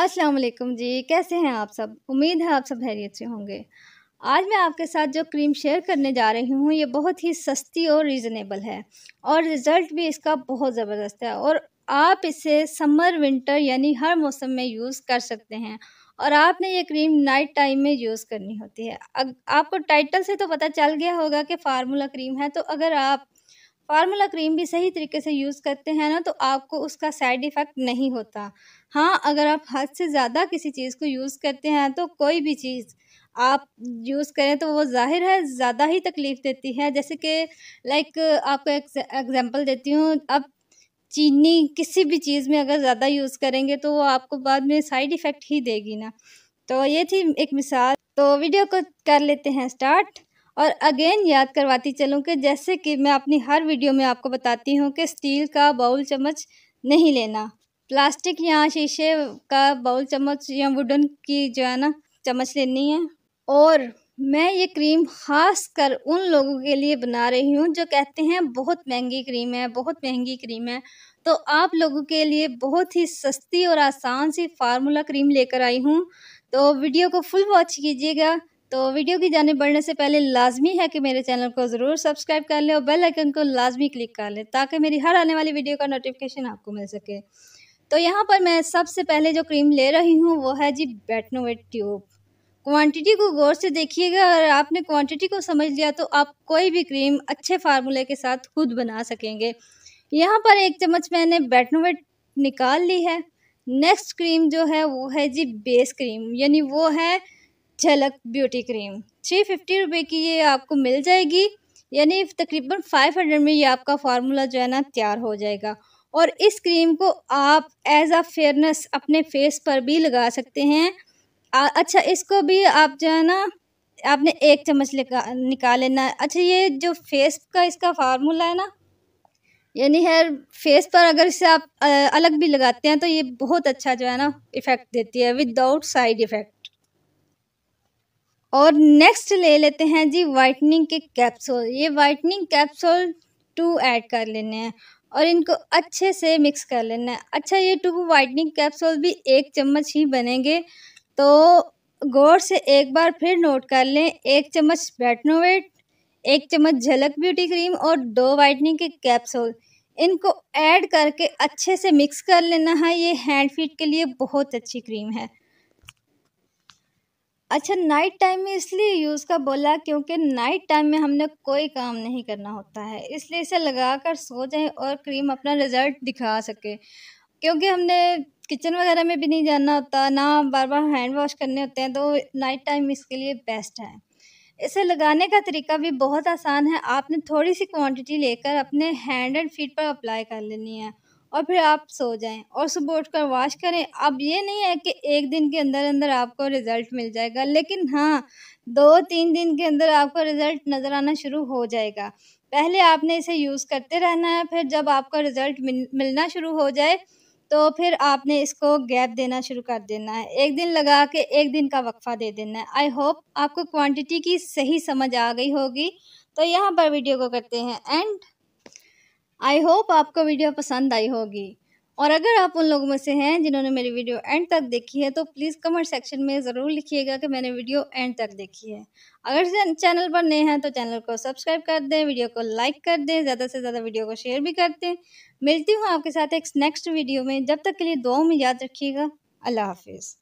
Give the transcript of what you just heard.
अस्सलाम वालेकुम जी कैसे हैं आप सब उम्मीद है आप सब हैरियत से होंगे आज मैं आपके साथ जो क्रीम शेयर करने जा रही हूँ ये बहुत ही सस्ती और रीज़नेबल है और रिज़ल्ट भी इसका बहुत ज़बरदस्त है और आप इसे समर विंटर यानी हर मौसम में यूज़ कर सकते हैं और आपने ये क्रीम नाइट टाइम में यूज़ करनी होती है अग, आपको टाइटल से तो पता चल गया होगा कि फार्मूला क्रीम है तो अगर आप फार्मूला क्रीम भी सही तरीके से यूज़ करते हैं ना तो आपको उसका साइड इफ़ेक्ट नहीं होता हाँ अगर आप हद से ज़्यादा किसी चीज़ को यूज़ करते हैं तो कोई भी चीज़ आप यूज़ करें तो वो ज़ाहिर है ज़्यादा ही तकलीफ़ देती है जैसे कि लाइक आपको एग्जांपल देती हूँ अब चीनी किसी भी चीज़ में अगर ज़्यादा यूज़ करेंगे तो वो आपको बाद में साइड इफ़ेक्ट ही देगी ना तो ये थी एक मिसाल तो वीडियो को कर लेते हैं स्टार्ट और अगेन याद करवाती चलूँ कि जैसे कि मैं अपनी हर वीडियो में आपको बताती हूँ कि स्टील का बाउल चम्मच नहीं लेना प्लास्टिक या शीशे का बाउल चम्मच या वुडन की जो है ना चम्मच लेनी है और मैं ये क्रीम खास कर उन लोगों के लिए बना रही हूँ जो कहते हैं बहुत महंगी क्रीम है बहुत महंगी क्रीम है तो आप लोगों के लिए बहुत ही सस्ती और आसान सी फार्मूला क्रीम लेकर आई हूँ तो वीडियो को फुल वॉच कीजिएगा तो वीडियो की जाने बढ़ने से पहले लाजमी है कि मेरे चैनल को ज़रूर सब्सक्राइब कर लें और बेल आइकन को लाजमी क्लिक कर लें ताकि मेरी हर आने वाली वीडियो का नोटिफिकेशन आपको मिल सके तो यहाँ पर मैं सबसे पहले जो क्रीम ले रही हूँ वो है जी बेटनोवेट ट्यूब क्वांटिटी को गौर से देखिएगा अगर आपने क्वांटिटी को समझ लिया तो आप कोई भी क्रीम अच्छे फार्मूले के साथ खुद बना सकेंगे यहाँ पर एक चम्मच मैंने बेटनोवेट निकाल ली है नेक्स्ट क्रीम जो है वो है जी बेस क्रीम यानी वो है झलक ब्यूटी क्रीम थ्री फिफ्टी रुपये की ये आपको मिल जाएगी यानी तकरीबन फाइव हंड्रेड में ये आपका फार्मूला जो है ना तैयार हो जाएगा और इस क्रीम को आप एज आ फेयरनेस अपने फेस पर भी लगा सकते हैं आ, अच्छा इसको भी आप जो है ना आपने एक चम्मच निकाल लेना है अच्छा ये जो फेस का इसका फार्मूला है ना यानी हेयर फेस पर अगर इसे आप अलग भी लगाते हैं तो ये बहुत अच्छा जो है ना इफ़ेक्ट देती है विदाउट साइड इफ़ेक्ट और नेक्स्ट ले लेते हैं जी वाइटनिंग के कैप्सूल ये वाइटनिंग कैप्सूल टू ऐड कर लेने हैं और इनको अच्छे से मिक्स कर लेना है अच्छा ये टूब वाइटनिंग कैप्सूल भी एक चम्मच ही बनेंगे तो गौर से एक बार फिर नोट कर लें एक चम्मच बैटनोवेट एक चम्मच झलक ब्यूटी क्रीम और दो वाइटनिंग के कैप्सूल इनको ऐड करके अच्छे से मिक्स कर लेना है ये हैंड फीट के लिए बहुत अच्छी क्रीम है अच्छा नाइट टाइम में इसलिए यूज़ का बोला क्योंकि नाइट टाइम में हमने कोई काम नहीं करना होता है इसलिए इसे लगा कर सो जाएं और क्रीम अपना रिज़ल्ट दिखा सके क्योंकि हमने किचन वगैरह में भी नहीं जाना होता ना बार बार हैंड वॉश करने होते हैं तो नाइट टाइम इसके लिए बेस्ट है इसे लगाने का तरीका भी बहुत आसान है आपने थोड़ी सी क्वांटिटी लेकर अपने हैंड एंड फीट पर अप्लाई कर लेनी है और फिर आप सो जाएं और सुबह उठकर वॉश करें अब ये नहीं है कि एक दिन के अंदर अंदर आपको रिज़ल्ट मिल जाएगा लेकिन हाँ दो तीन दिन के अंदर आपको रिज़ल्ट नज़र आना शुरू हो जाएगा पहले आपने इसे यूज़ करते रहना है फिर जब आपका रिज़ल्ट मिल, मिलना शुरू हो जाए तो फिर आपने इसको गैप देना शुरू कर देना है एक दिन लगा के एक दिन का वक्फा दे देना है आई होप आपको क्वांटिटी की सही समझ आ गई होगी तो यहाँ पर वीडियो को करते हैं एंड आई होप आपको वीडियो पसंद आई होगी और अगर आप उन लोगों में से हैं जिन्होंने मेरी वीडियो एंड तक देखी है तो प्लीज़ कमेंट सेक्शन में ज़रूर लिखिएगा कि मैंने वीडियो एंड तक देखी है अगर चैनल पर नए हैं तो चैनल को सब्सक्राइब कर दें वीडियो को लाइक कर दें ज़्यादा से ज़्यादा वीडियो को शेयर भी कर दें मिलती हूँ आपके साथ एक नेक्स्ट वीडियो में जब तक के लिए दो में याद रखिएगा अल्लाह हाफिज़